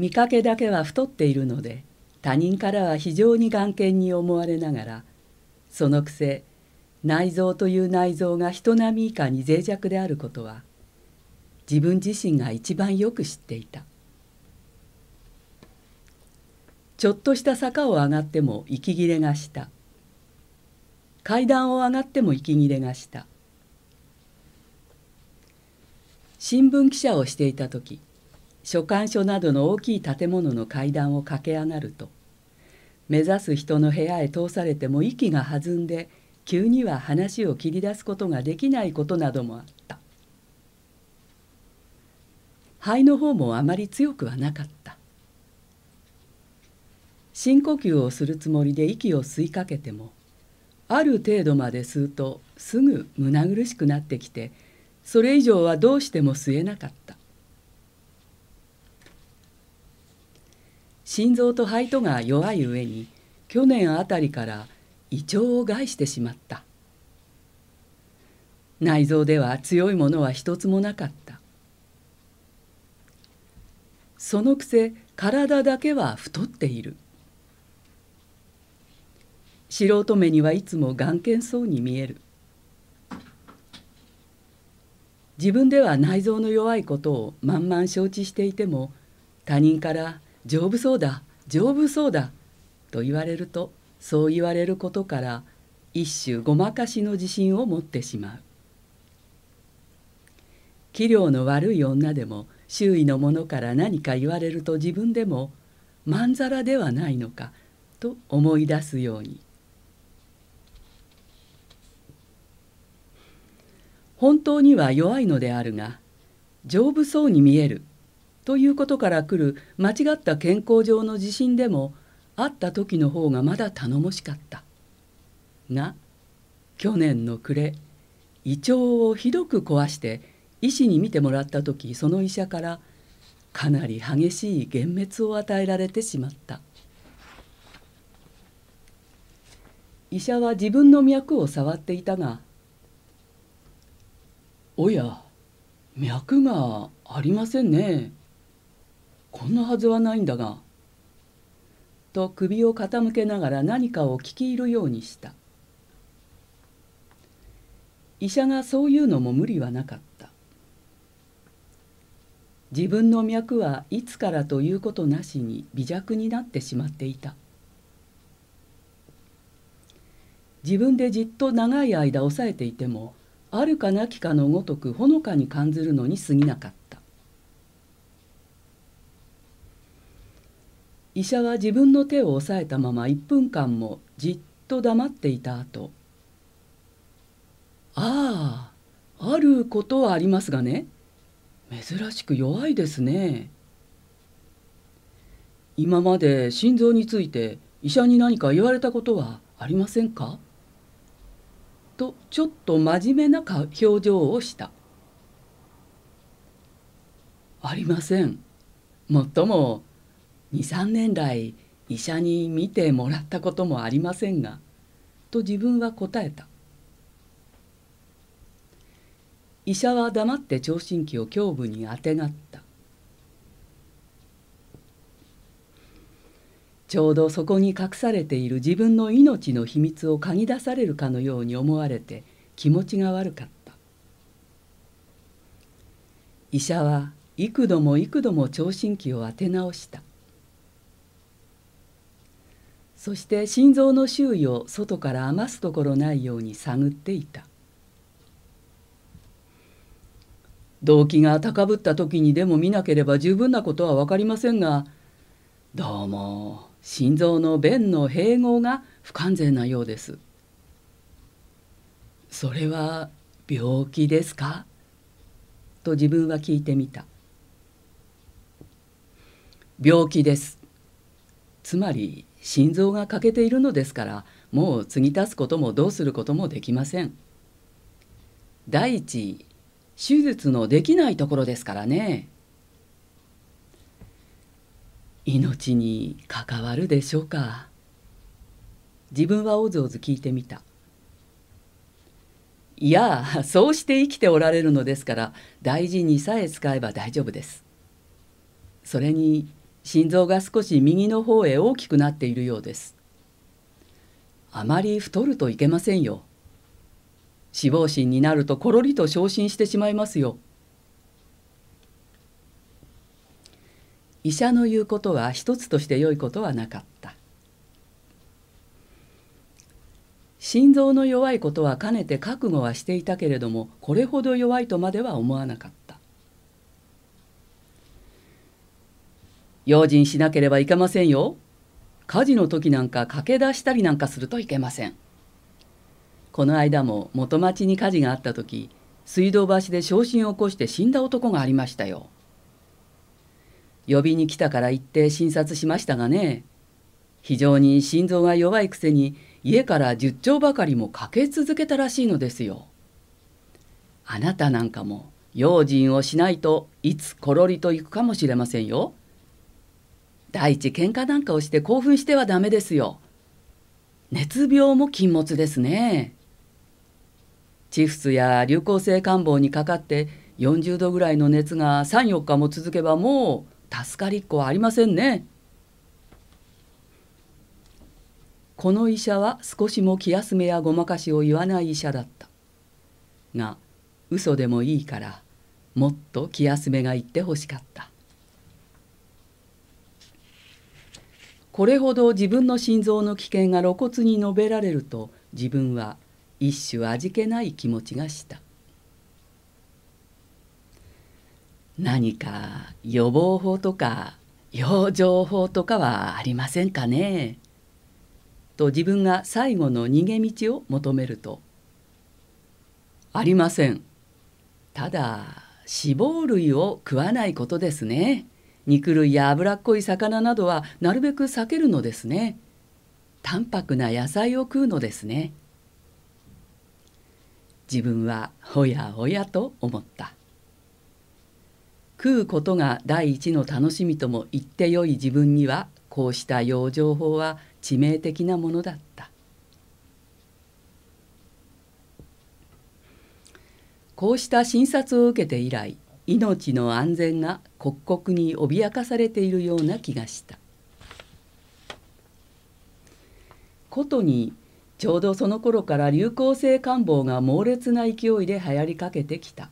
見かけだけは太っているので他人からは非常に眼見に思われながらそのくせ内臓という内臓が人並み以下に脆弱であることは自分自身が一番よく知っていたちょっとした坂を上がっても息切れがした階段を上がっても息切れがした新聞記者をしていた時所管所などの大きい建物の階段を駆け上がると目指す人の部屋へ通されても息が弾んで急には話を切り出すことができないことなどもあった肺の方もあまり強くはなかった深呼吸をするつもりで息を吸いかけてもある程度まで吸うとすぐ胸苦しくなってきてそれ以上はどうしても吸えなかった心臓と肺とが弱い上に去年あたりから胃腸を害してしまった内臓では強いものは一つもなかったそのくせ体だけは太っている素人目にはいつも眼見そうに見える自分では内臓の弱いことをまんまん承知していても他人から丈夫そうだ丈夫そうだ」と言われるとそう言われることから一種ごまかしの自信を持ってしまう器量の悪い女でも周囲の者から何か言われると自分でもまんざらではないのかと思い出すように本当には弱いのであるが丈夫そうに見えるということから来る間違った健康上の自信でも会った時の方がまだ頼もしかったが去年の暮れ胃腸をひどく壊して医師に診てもらった時その医者からかなり激しい幻滅を与えられてしまった医者は自分の脈を触っていたが「おや脈がありませんね」こんなはずはないんだが。と首を傾けながら何かを聞き入るようにした医者がそういうのも無理はなかった自分の脈はいつからということなしに微弱になってしまっていた自分でじっと長い間抑えていてもあるかなきかのごとくほのかに感じるのに過ぎなかった医者は自分の手を押さえたまま1分間もじっと黙っていた後あああることはありますがね珍しく弱いですね今まで心臓について医者に何か言われたことはありませんかとちょっと真面目な表情をしたありませんもっとも23年来医者に診てもらったこともありませんが」と自分は答えた医者は黙って聴診器を胸部にあてがったちょうどそこに隠されている自分の命の秘密を嗅ぎ出されるかのように思われて気持ちが悪かった医者は幾度も幾度も聴診器を当て直したそして心臓の周囲を外から余すところないように探っていた動機が高ぶった時にでも見なければ十分なことは分かりませんがどうも心臓の弁の併合が不完全なようですそれは病気ですかと自分は聞いてみた病気ですつまり心臓が欠けているのですからもう継ぎ足すこともどうすることもできません第一手術のできないところですからね命に関わるでしょうか自分はおずおず聞いてみたいやそうして生きておられるのですから大事にさえ使えば大丈夫ですそれに心臓が少し右の方へ大きくなっているようです。あまり太るといけませんよ。死亡心になるとコロリと昇進してしまいますよ。医者の言うことは一つとして良いことはなかった。心臓の弱いことはかねて覚悟はしていたけれどもこれほど弱いとまでは思わなかった。用心しなければいけませんよ。火事の時なんか駆け出したりなんかするといけません。この間も元町に火事があった時水道橋で昇進を起こして死んだ男がありましたよ。呼びに来たから行って診察しましたがね非常に心臓が弱いくせに家から10丁ばかりもかけ続けたらしいのですよ。あなたなんかも用心をしないといつころりと行くかもしれませんよ。第一喧嘩なんかをして興奮してはダメですよ熱病も禁物ですねチフスや流行性感冒にかかって40度ぐらいの熱が34日も続けばもう助かりっこはありませんねこの医者は少しも気休めやごまかしを言わない医者だったが嘘でもいいからもっと気休めが言ってほしかったこれほど自分の心臓の危険が露骨に述べられると自分は一種味気ない気持ちがした何か予防法とか養生法とかはありませんかねと自分が最後の逃げ道を求めると「ありませんただ脂肪類を食わないことですね」肉類や脂っこい魚などはなるべく避けるのですね淡白な野菜を食うのですね自分はほやほやと思った食うことが第一の楽しみとも言ってよい自分にはこうした養生法は致命的なものだったこうした診察を受けて以来命の安全が刻々に脅かされているような気がしたことにちょうどその頃から流行性感冒が猛烈な勢いで流行りかけてきた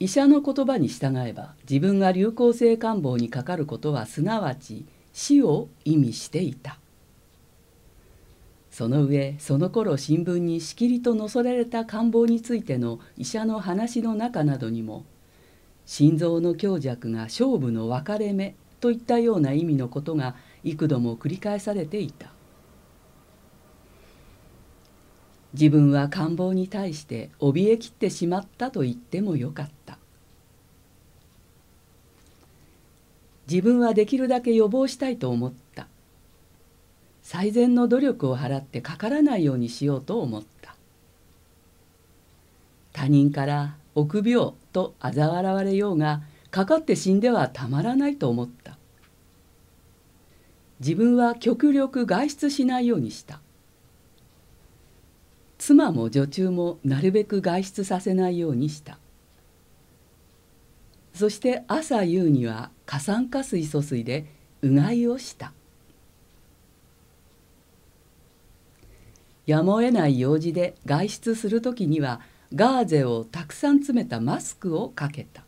医者の言葉に従えば自分が流行性感冒にかかることはすなわち死を意味していたその上その頃新聞にしきりと載せられた官房についての医者の話の中などにも心臓の強弱が勝負の分かれ目といったような意味のことが幾度も繰り返されていた自分は官房に対して怯えきってしまったと言ってもよかった自分はできるだけ予防したいと思っ最善の努力を払ってかからないようにしようと思った他人から臆病と嘲笑われようがかかって死んではたまらないと思った自分は極力外出しないようにした妻も女中もなるべく外出させないようにしたそして朝夕には過酸化水素水でうがいをしたやむを得ない用事で外出する時にはガーゼをたくさん詰めたマスクをかけた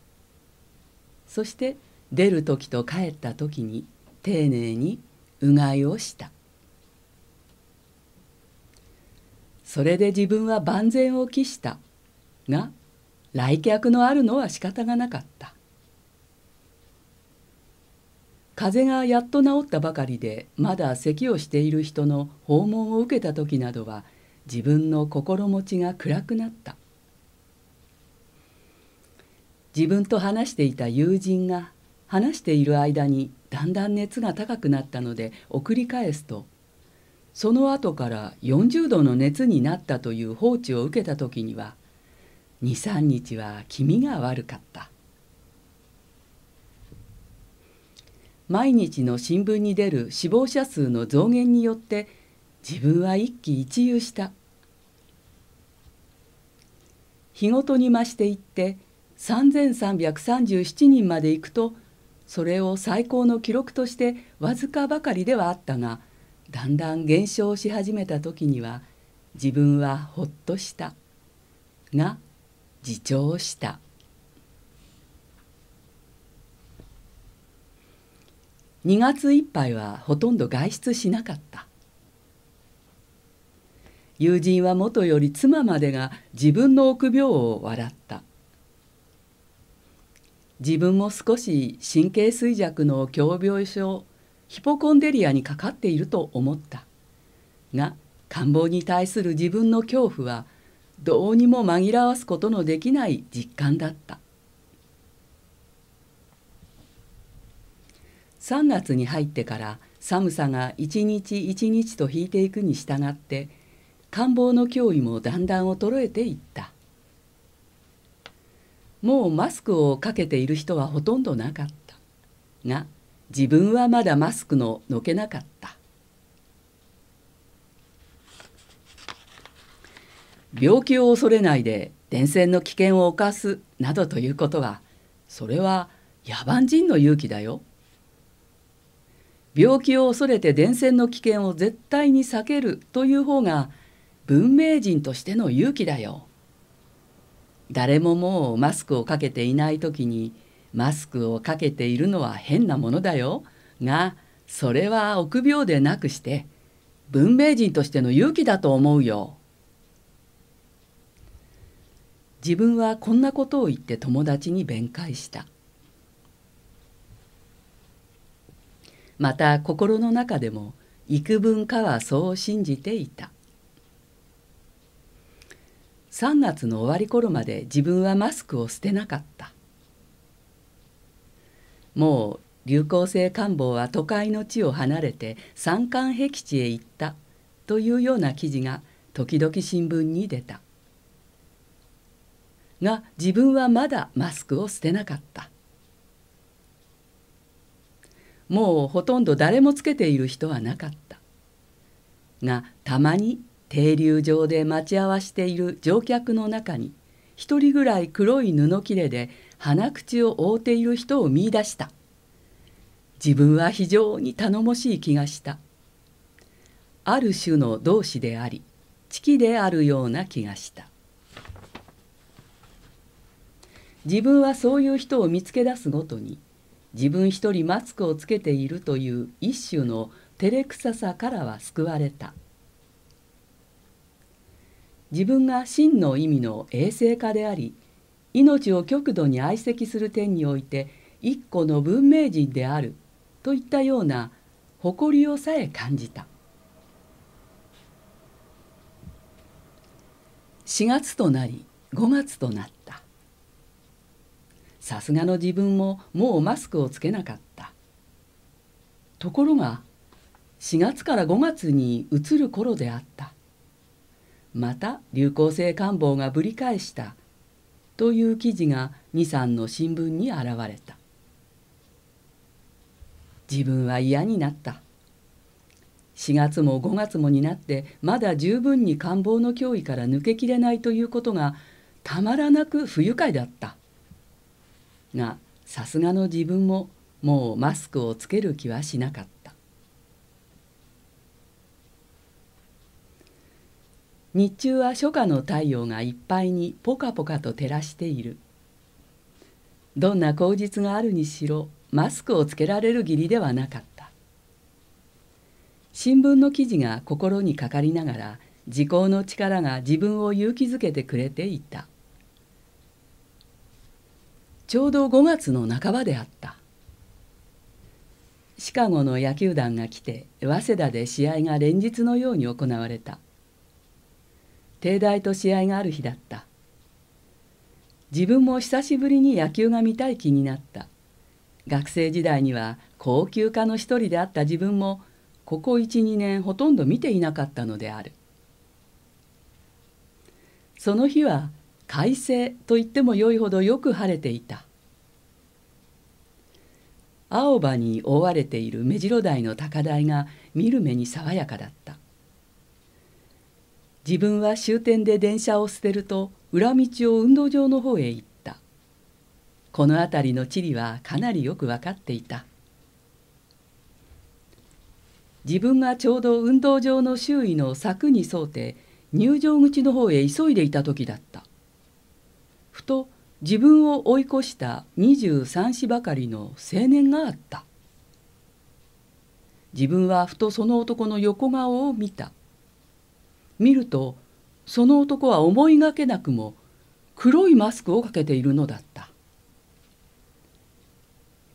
そして出る時と帰った時に丁寧にうがいをしたそれで自分は万全を期したが来客のあるのは仕方がなかった風邪がやっと治ったばかりでまだ咳をしている人の訪問を受けた時などは自分の心持ちが暗くなった自分と話していた友人が話している間にだんだん熱が高くなったので送り返すとその後から40度の熱になったという放置を受けた時には23日は気味が悪かった。毎日の新聞に出る死亡者数の増減によって自分は一喜一憂した日ごとに増していって3337人までいくとそれを最高の記録としてわずかばかりではあったがだんだん減少し始めた時には自分はほっとしたが自重した。2月いっぱいはほとんど外出しなかった友人はもとより妻までが自分の臆病を笑った自分も少し神経衰弱の狂病症ヒポコンデリアにかかっていると思ったが官房に対する自分の恐怖はどうにも紛らわすことのできない実感だった3月に入ってから寒さが一日一日と引いていくに従って感冒の脅威もだんだん衰えていったもうマスクをかけている人はほとんどなかったが自分はまだマスクののけなかった病気を恐れないで伝染の危険を冒すなどということはそれは野蛮人の勇気だよ。病気を恐れて伝染の危険を絶対に避けるという方が文明人としての勇気だよ。誰ももうマスクをかけていない時にマスクをかけているのは変なものだよがそれは臆病でなくして文明人としての勇気だと思うよ。自分はこんなことを言って友達に弁解した。また心の中でも幾分かはそう信じていた3月の終わり頃まで自分はマスクを捨てなかったもう流行性感冒は都会の地を離れて山間僻地へ行ったというような記事が時々新聞に出たが自分はまだマスクを捨てなかったもうほとんど誰もつけている人はなかったがたまに停留場で待ち合わしている乗客の中に一人ぐらい黒い布切れで鼻口を覆っている人を見いだした自分は非常に頼もしい気がしたある種の同志であり知己であるような気がした自分はそういう人を見つけ出すごとに自分一人マスクをつけているという一種の照れくささからは救われた自分が真の意味の衛生化であり命を極度に愛惜する点において一個の文明人であるといったような誇りをさえ感じた4月となり5月となったさすがの自分ももうマスクをつけなかったところが4月から5月に移る頃であったまた流行性感冒がぶり返したという記事が23の新聞に現れた自分は嫌になった4月も5月もになってまだ十分に感冒の脅威から抜けきれないということがたまらなく不愉快だったがさすがの自分ももうマスクをつける気はしなかった日中は初夏の太陽がいっぱいにポカポカと照らしているどんな口実があるにしろマスクをつけられる義理ではなかった新聞の記事が心にかかりながら時効の力が自分を勇気づけてくれていたちょうど5月の半ばであったシカゴの野球団が来て早稲田で試合が連日のように行われた帝大と試合がある日だった自分も久しぶりに野球が見たい気になった学生時代には高級家の一人であった自分もここ12年ほとんど見ていなかったのであるその日は快晴と言ってもよいほどよく晴れていた青葉に覆われている目白台の高台が見る目に爽やかだった自分は終点で電車を捨てると裏道を運動場の方へ行ったこの辺りの地理はかなりよく分かっていた自分がちょうど運動場の周囲の柵に沿うて入場口の方へ急いでいた時だったふと自分を追い越した23子ばかりの青年があった自分はふとその男の横顔を見た見るとその男は思いがけなくも黒いマスクをかけているのだった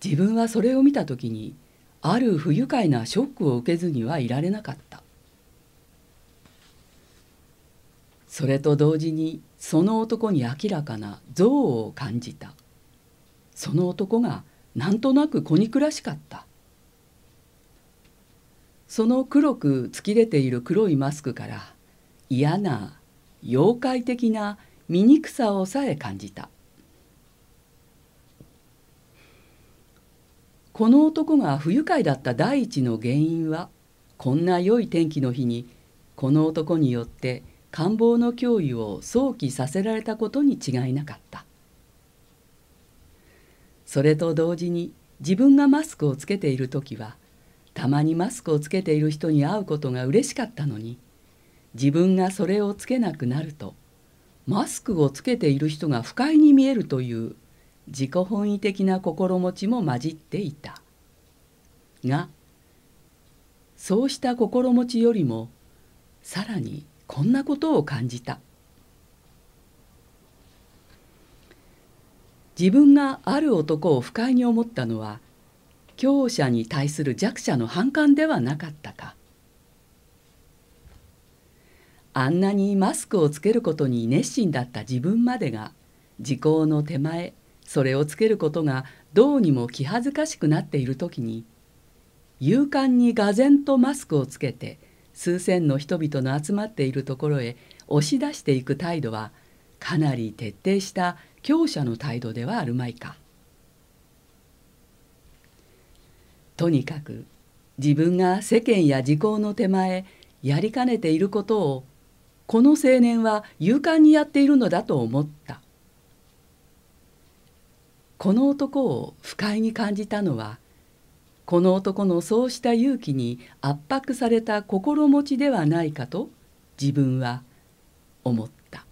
自分はそれを見た時にある不愉快なショックを受けずにはいられなかったそれと同時にその男に明らかな憎悪を感じたその男がなんとなく子憎らしかったその黒く突き出ている黒いマスクから嫌な妖怪的な醜さをさえ感じたこの男が不愉快だった第一の原因はこんな良い天気の日にこの男によって官房の脅威を想起させられたことに違いなかったそれと同時に自分がマスクをつけている時はたまにマスクをつけている人に会うことが嬉しかったのに自分がそれをつけなくなるとマスクをつけている人が不快に見えるという自己本位的な心持ちも混じっていたがそうした心持ちよりもさらにこんなことを感じた自分がある男を不快に思ったのは強者に対する弱者の反感ではなかったかあんなにマスクをつけることに熱心だった自分までが時効の手前それをつけることがどうにも気恥ずかしくなっている時に勇敢にがぜんとマスクをつけて数千の人々の集まっているところへ押し出していく態度はかなり徹底した強者の態度ではあるまいか。とにかく自分が世間や時効の手前やりかねていることをこの青年は勇敢にやっているのだと思ったこの男を不快に感じたのはこの男のそうした勇気に圧迫された心持ちではないかと自分は思った。